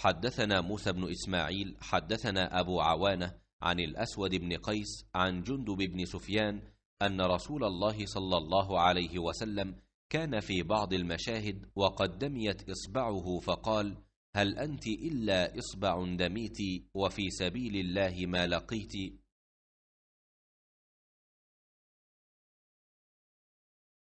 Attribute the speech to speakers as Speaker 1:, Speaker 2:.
Speaker 1: حدثنا موسى بن إسماعيل
Speaker 2: حدثنا أبو عوانة عن الأسود بن قيس عن جندب بن سفيان أن رسول الله صلى الله عليه وسلم كان في بعض المشاهد وقد دميت إصبعه فقال هل أنت إلا إصبع دميت
Speaker 1: وفي سبيل الله ما لقيت